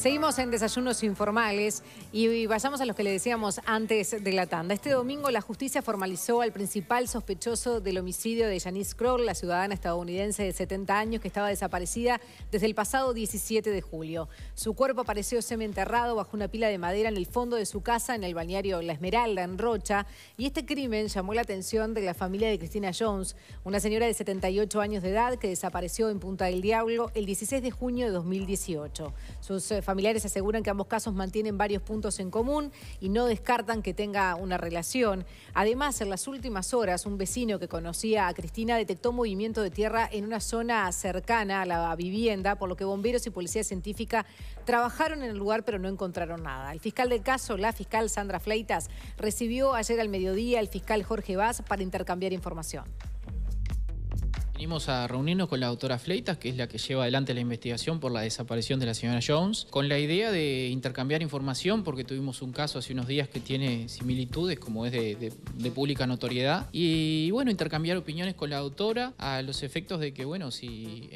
Seguimos en desayunos informales y vayamos a los que le decíamos antes de la tanda. Este domingo la justicia formalizó al principal sospechoso del homicidio de Janice Kroll, la ciudadana estadounidense de 70 años que estaba desaparecida desde el pasado 17 de julio. Su cuerpo apareció semienterrado bajo una pila de madera en el fondo de su casa en el balneario La Esmeralda, en Rocha. Y este crimen llamó la atención de la familia de Cristina Jones, una señora de 78 años de edad que desapareció en Punta del Diablo el 16 de junio de 2018. Sus eh, familiares aseguran que ambos casos mantienen varios puntos en común y no descartan que tenga una relación. Además, en las últimas horas, un vecino que conocía a Cristina detectó movimiento de tierra en una zona cercana a la vivienda, por lo que bomberos y policía científica trabajaron en el lugar pero no encontraron nada. El fiscal del caso, la fiscal Sandra Fleitas, recibió ayer al mediodía el fiscal Jorge Vaz para intercambiar información. Venimos a reunirnos con la autora Fleitas, que es la que lleva adelante la investigación por la desaparición de la señora Jones, con la idea de intercambiar información, porque tuvimos un caso hace unos días que tiene similitudes, como es de, pública notoriedad, y bueno, intercambiar opiniones con la autora a los efectos de que, bueno, si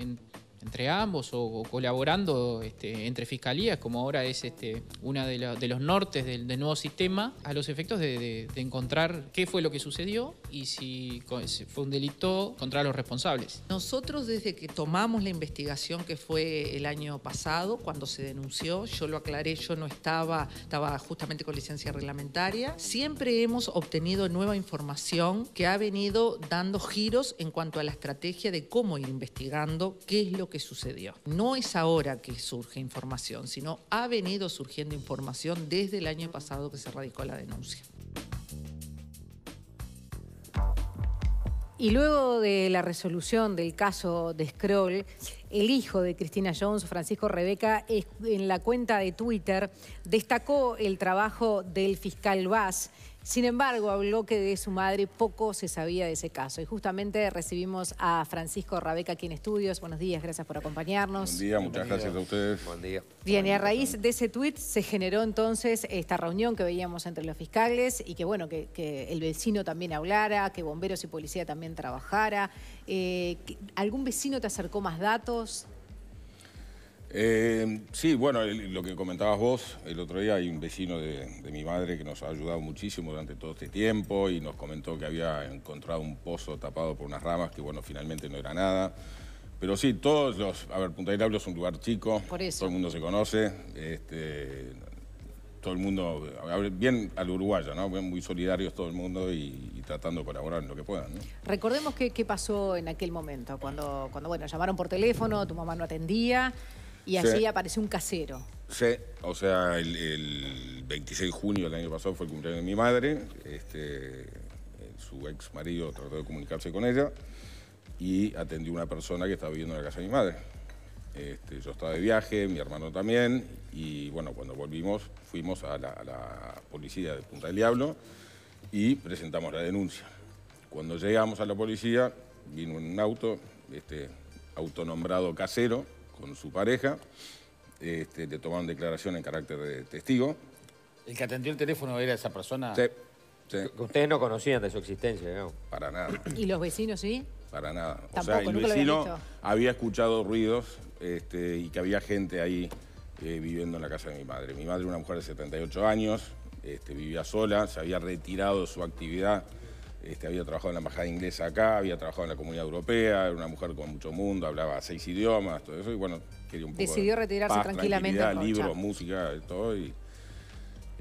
entre ambos o, colaborando este, entre fiscalías, como ahora es este, una de, los nortes del, nuevo sistema, a los efectos de encontrar qué fue lo que sucedió y si fue un delito contra los responsables. Nosotros desde que tomamos la investigación que fue el año pasado, cuando se denunció, yo lo aclaré, yo no estaba, estaba justamente con licencia reglamentaria, siempre hemos obtenido nueva información que ha venido dando giros en cuanto a la estrategia de cómo ir investigando qué es lo que sucedió. No es ahora que surge información, sino ha venido surgiendo información desde el año pasado que se radicó la denuncia. Y luego de la resolución del caso de Scroll, el hijo de Cristina Jones, Francisco Rebeca, en la cuenta de Twitter destacó el trabajo del fiscal Vaz, sin embargo, habló que de su madre poco se sabía de ese caso. Y justamente recibimos a Francisco Rabeca aquí en Estudios. Buenos días, gracias por acompañarnos. Buen día, muchas gracias a ustedes. Buen día. Bien, y a raíz de ese tuit se generó entonces esta reunión que veíamos entre los fiscales y que, bueno, que, el vecino también hablara, que bomberos y policía también trabajara. Eh, ¿Algún vecino te acercó más datos? Eh, sí, bueno, lo que comentabas vos, el otro día hay un vecino de, mi madre que nos ha ayudado muchísimo durante todo este tiempo y nos comentó que había encontrado un pozo tapado por unas ramas que, bueno, finalmente no era nada. Pero sí, todos los... A ver, Punta del Diablo es un lugar chico, por eso. todo el mundo se conoce, este, todo el mundo, bien al uruguayo, ¿no? Muy solidarios todo el mundo y, tratando de colaborar en lo que puedan, Recordemos qué pasó en aquel momento, cuando, cuando, bueno, llamaron por teléfono, tu mamá no atendía... Y allí apareció un casero. Sí, o sea, el, 26 de junio del año pasado fue el cumpleaños de mi madre. Este, eh, su ex marido trató de comunicarse con ella y atendió una persona que estaba viviendo en la casa de mi madre. Este, yo estaba de viaje, mi hermano también, y bueno, cuando volvimos fuimos a la, policía de Punta del Diablo y presentamos la denuncia. Cuando llegamos a la policía, vino un auto, este nombrado casero, con su pareja, este, le tomaron declaración en carácter de testigo. ¿El que atendió el teléfono era esa persona? ustedes no conocían de su existencia, Para nada. ¿Y los vecinos sí? Para nada. o sea, el vecino había escuchado ruidos este, y que había gente ahí eh, viviendo en la casa de mi madre. Mi madre, una mujer de 78 años, este, vivía sola, se había retirado de su actividad este, había trabajado en la embajada inglesa acá, había trabajado en la comunidad europea, era una mujer con mucho mundo, hablaba seis idiomas, todo eso, y bueno, quería un poco. Decidió de retirarse paz, tranquilamente. Libros, música, todo, y,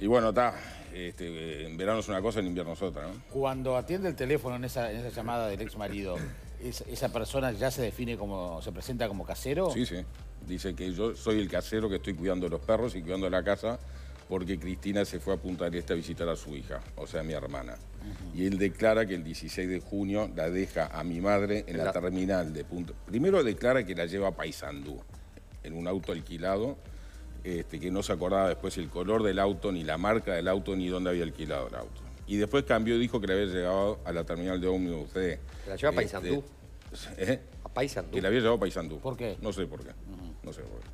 bueno, está. Eh, en verano es una cosa, en invierno es otra, Cuando atiende el teléfono en esa, llamada del ex marido, ¿esa persona ya se define como, se presenta como casero? Sí, sí. Dice que yo soy el casero que estoy cuidando los perros y cuidando la casa porque Cristina se fue a Punta del Este a visitar a su hija, o sea, a mi hermana. Y él declara que el 16 de junio la deja a mi madre en la, terminal de Punta... Primero declara que la lleva a Paysandú, en un auto alquilado, este, que no se acordaba después el color del auto, ni la marca del auto, ni dónde había alquilado el auto. Y después cambió, dijo que la había llegado a la terminal de ómnibus de... ¿La lleva a este, Paysandú? ¿eh? ¿A Paysandú? Que la había llevado a Paysandú. ¿Por qué? No sé por qué. No sé por qué.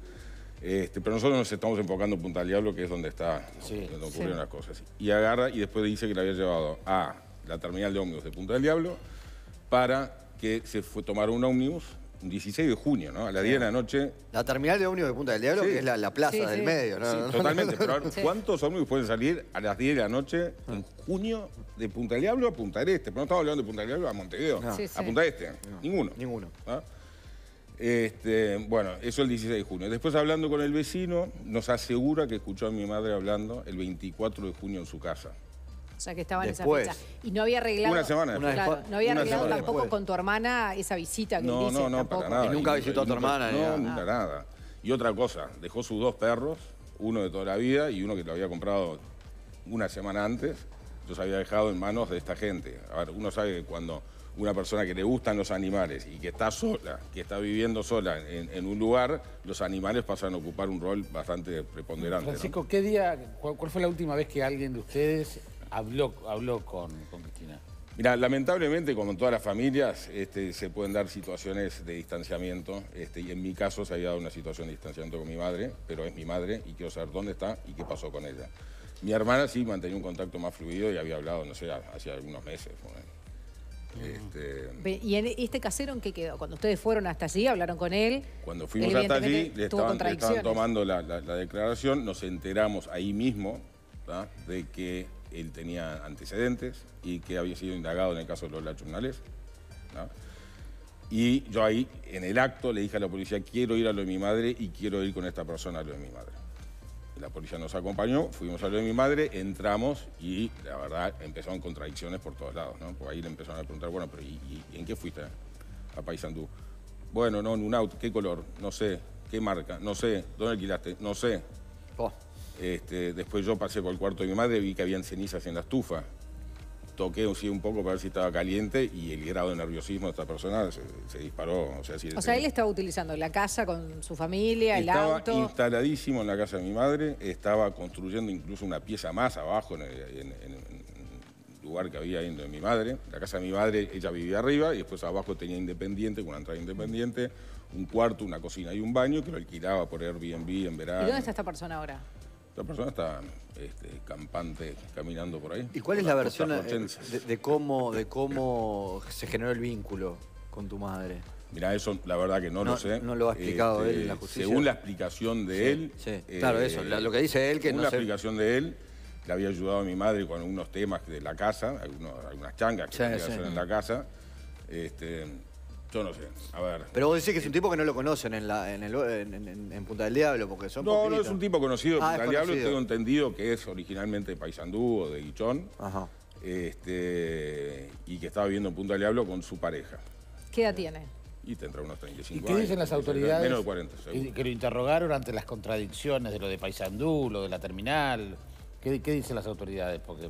Este, pero nosotros nos estamos enfocando en Punta del Diablo, que es donde, está, donde ocurrieron las cosas. Y agarra y después dice que la había llevado a la terminal de ómnibus de Punta del Diablo para que se fue, tomar un ómnibus 16 de junio, ¿no? A las 10 de la noche. La terminal de ómnibus de Punta del Diablo, que es la, plaza del medio, ¿no? totalmente. Pero ¿cuántos ómnibus pueden salir a las 10 de la noche ah. en junio de Punta del Diablo a Punta del Este? Pero no estamos hablando de Punta del Diablo a Montevideo, a Punta del Este. Ninguno. Ninguno. ¿Ah? Este, bueno, eso el 16 de junio. Después hablando con el vecino, nos asegura que escuchó a mi madre hablando el 24 de junio en su casa. O sea, que estaba en esa fecha. Y no había arreglado... Una semana después. no había arreglado tampoco con tu hermana esa visita que no, No, no, para nada. Y nunca visitó a tu hermana. No, nunca nada. Y otra cosa, dejó sus dos perros, uno de toda la vida y uno que lo había comprado una semana antes. Los había dejado en manos de esta gente. A ver, uno sabe que cuando una persona que le gustan los animales y que está sola, que está viviendo sola en, un lugar, los animales pasan a ocupar un rol bastante preponderante. Francisco, ¿qué día, cuál, fue la última vez que alguien de ustedes habló, habló con, con Cristina? Mira, lamentablemente, como en todas las familias, este, se pueden dar situaciones de distanciamiento. Este, y en mi caso se había dado una situación de distanciamiento con mi madre, pero es mi madre y quiero saber dónde está y qué pasó con ella. Mi hermana sí mantenía un contacto más fluido y había hablado, no sé, hace algunos meses. Este, ¿Y en este casero en qué quedó? Cuando ustedes fueron hasta allí, hablaron con él. Cuando fuimos hasta allí, le estaban, tomando la, declaración, nos enteramos ahí mismo de que él tenía antecedentes y que había sido indagado en el caso de los Lachunales. Y yo ahí, en el acto, le dije a la policía, quiero ir a lo de mi madre y quiero ir con esta persona a lo de mi madre la policía nos acompañó, fuimos a lo de mi madre, entramos y la verdad empezaron contradicciones por todos lados, ¿no? Por ahí le empezaron a preguntar, bueno, pero ¿y, en qué fuiste a Paysandú? Bueno, no, en un auto, ¿qué color? No sé, ¿qué marca? No sé, ¿dónde alquilaste? No sé. Oh. Este, después yo pasé por el cuarto de mi madre, vi que habían cenizas en la estufa toqué sí un poco para ver si estaba caliente y el grado de nerviosismo de esta persona se, disparó. O sea, él estaba utilizando la casa con su familia, el auto. Estaba instaladísimo en la casa de mi madre, estaba construyendo incluso una pieza más abajo en, el, lugar que había ahí de mi madre. La casa de mi madre, ella vivía arriba y después abajo tenía independiente, con una entrada independiente, un cuarto, una cocina y un baño que lo alquilaba por Airbnb en verano. ¿Y dónde está esta persona ahora? La persona está este, campante, caminando por ahí. ¿Y cuál es la versión de, cómo, de cómo se generó el vínculo con tu madre? Mira, eso la verdad que no, lo sé. No lo ha explicado este, él en la justicia. Según la explicación de él. Eh, claro, eso, lo que dice él que según la explicación de él, le había ayudado a mi madre con algunos temas de la casa, algunas changas que tenía que hacer en la casa. Este, yo no sé, a ver. Pero vos decís que es un tipo que no lo conocen en, Punta del Diablo, porque son No, no es un tipo conocido en ah, Punta del Diablo, tengo entendido que es originalmente de Paysandú o de Guichón. Ajá. Este, y que estaba viviendo en Punta del Diablo con su pareja. ¿Qué edad tiene? Y tendrá unos 35 años. ¿Y qué dicen las autoridades? Menos de 40, Que lo interrogaron ante las contradicciones de lo de Paysandú, lo de la terminal. ¿Qué, qué dicen las autoridades? Porque...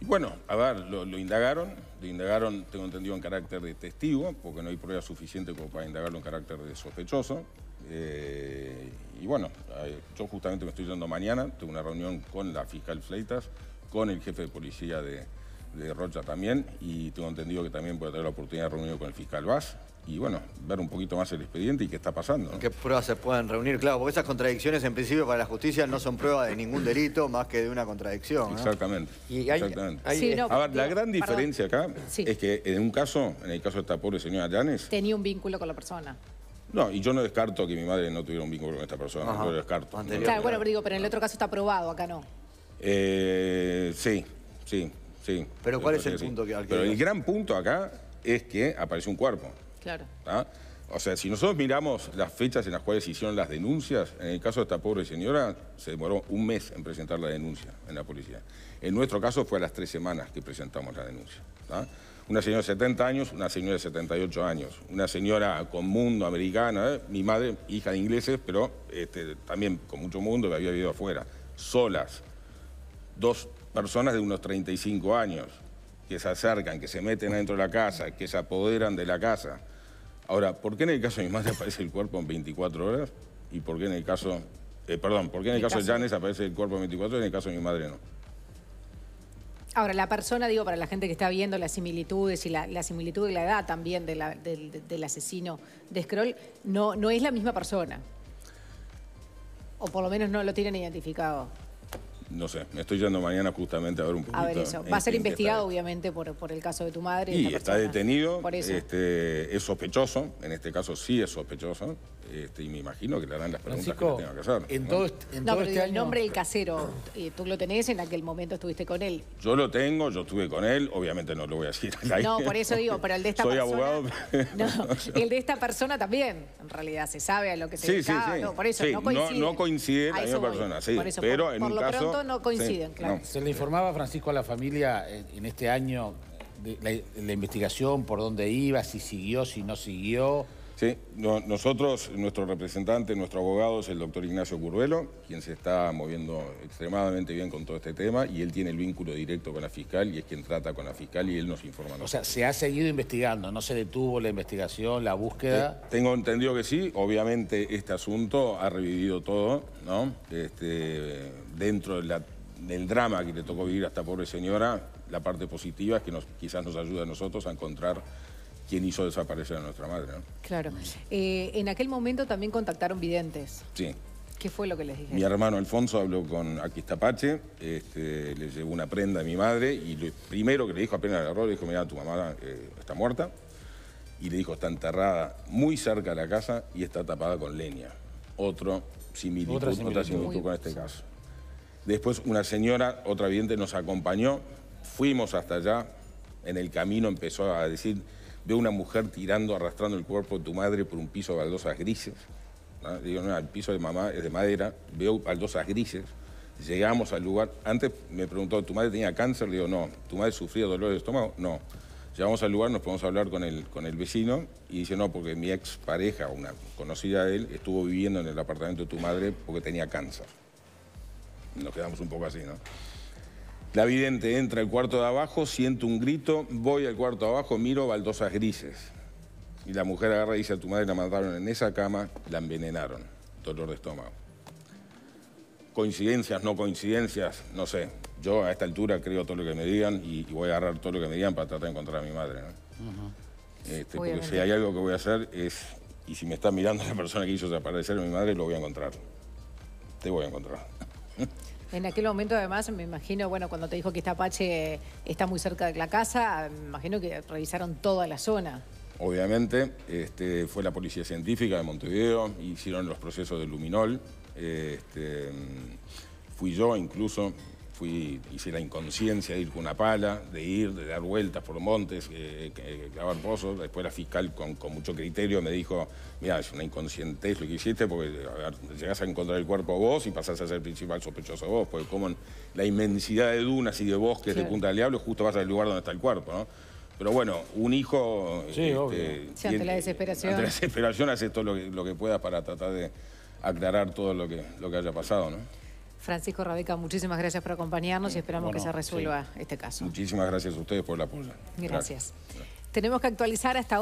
Y bueno, a ver, lo, indagaron, lo indagaron, tengo entendido, en carácter de testigo, porque no hay prueba suficiente como para indagarlo en carácter de sospechoso. Eh, y bueno, eh, yo justamente me estoy yendo mañana, tengo una reunión con la fiscal Fleitas, con el jefe de policía de, de Rocha también, y tengo entendido que también voy tener la oportunidad de reunirme con el fiscal Vaz, y bueno, ver un poquito más el expediente y qué está pasando. ¿Qué pruebas se pueden reunir? Claro, porque esas contradicciones en principio para la justicia no son pruebas de ningún delito más que de una contradicción. Exactamente. a ver, la gran diferencia acá es que en un caso, en el caso de esta pobre señora Llanes... Tenía un vínculo con la persona. No, y yo no descarto que mi madre no tuviera un vínculo con esta persona, lo descarto. claro, bueno, pero digo, pero en el otro caso está probado, acá no. Eh, sí, sí, sí. Pero ¿cuál es el punto que... pero el gran punto acá es que apareció un cuerpo. Claro. ¿Ah? O sea, si nosotros miramos las fechas en las cuales hicieron las denuncias, en el caso de esta pobre señora se demoró un mes en presentar la denuncia en la policía. En nuestro caso fue a las tres semanas que presentamos la denuncia. ¿ah? Una señora de 70 años, una señora de 78 años, una señora con mundo americana, ¿eh? mi madre, hija de ingleses, pero este, también con mucho mundo que había vivido afuera, solas, dos personas de unos 35 años que se acercan, que se meten adentro de la casa, que se apoderan de la casa. Ahora, ¿por qué en el caso de mi madre aparece el cuerpo en 24 horas? ¿Y por qué en el caso... Eh, perdón, ¿por qué en el, caso, de Janes aparece el cuerpo en 24 horas y en el caso de mi madre no? Ahora, la persona, digo, para la gente que está viendo las similitudes y la, similitud de la edad también del asesino de Scroll, no, no es la misma persona. O por lo menos no lo tienen identificado no sé, me estoy yendo mañana justamente a ver un poquito. A ver eso. Va a ser investigado, obviamente, por, por el caso de tu madre. Y está detenido. Por eso. Este, es sospechoso, en este caso sí es sospechoso. Este, y me imagino que le harán las preguntas que le que hacer. En ¿no? todo, este, pero el nombre del casero, eh, tú lo tenés, en aquel momento estuviste con él. Yo lo tengo, yo estuve con él, obviamente no lo voy a decir No, por eso digo, pero el de esta Soy abogado. No, el de esta persona también, en realidad, se sabe a lo que se dedicaba. Sí, sí. No, por eso, no coincide. No, no coincide la misma persona, sí. pero en un caso no coinciden, claro. Se le informaba, Francisco, a la familia eh, en este año de la investigación, por dónde iba, si siguió, si no siguió. Sí, nosotros, nuestro representante, nuestro abogado es el doctor Ignacio Curvelo, quien se está moviendo extremadamente bien con todo este tema y él tiene el vínculo directo con la fiscal y es quien trata con la fiscal y él nos informa. O sea, se ha seguido investigando, no se detuvo la investigación, la búsqueda. Eh, tengo entendido que sí, obviamente este asunto ha revivido todo, ¿no? Este, dentro del drama que le tocó vivir a esta pobre señora, la parte positiva es que quizás nos ayuda a nosotros a encontrar quién hizo desaparecer a nuestra madre. Claro. Eh, en aquel momento también contactaron videntes. Sí. ¿Qué fue lo que les dije? Mi hermano Alfonso habló con Aquistapache, este, le llevó una prenda a mi madre y lo primero que le dijo apenas el error, le dijo, mira, tu mamá eh, está muerta. Y le dijo, está enterrada muy cerca de la casa y está tapada con leña. Otro similitud, otra similitud con este caso. Después una señora, otra vidente, nos acompañó, fuimos hasta allá, en el camino empezó a decir veo una mujer tirando, arrastrando el cuerpo de tu madre por un piso de baldosas grises. Digo, no, el piso de mamá es de madera, veo baldosas grises. Llegamos al lugar. Antes me preguntó, ¿tu madre tenía cáncer? Le digo, no. ¿Tu madre sufría dolor de estómago? No. Llegamos al lugar, nos podemos hablar con el, con el vecino y dice, no, porque mi ex pareja, una conocida de él, estuvo viviendo en el apartamento de tu madre porque tenía cáncer. Nos quedamos un poco así, ¿no? La vidente entra al cuarto de abajo, siento un grito, voy al cuarto de abajo, miro baldosas grises. Y la mujer agarra y dice, a tu madre la mataron en esa cama, la envenenaron. Dolor de estómago. Coincidencias, no coincidencias, no sé. Yo a esta altura creo todo lo que me digan y, voy a agarrar todo lo que me digan para tratar de encontrar a mi madre. Este, porque si hay algo que voy a hacer es, y si me está mirando la persona que hizo desaparecer a mi madre, lo voy a encontrar. Te voy a encontrar. En aquel momento, además, me imagino, bueno, cuando te dijo que esta pache está muy cerca de la casa, me imagino que revisaron toda la zona. Obviamente, este, fue la Policía Científica de Montevideo, hicieron los procesos de luminol. Este, fui yo incluso, fui, hice la inconsciencia de ir con una pala, de ir, de dar vueltas por montes, eh, eh clavar pozos. Después la fiscal con, mucho criterio me dijo, mira, es una inconscientez lo que hiciste porque a llegás a encontrar el cuerpo vos y pasás a ser el principal sospechoso vos, porque como en la inmensidad de dunas y de bosques de Punta del Diablo, justo vas al lugar donde está el cuerpo, ¿no? Pero bueno, un hijo... Sí, este, obvio. ante la desesperación. Ante desesperación haces todo lo que, lo puedas para tratar de aclarar todo lo que, lo que haya pasado, ¿no? Francisco Rabeca, muchísimas gracias por acompañarnos y esperamos que se resuelva este caso. Muchísimas gracias a ustedes por la apoyo. Gracias. Tenemos que actualizar hasta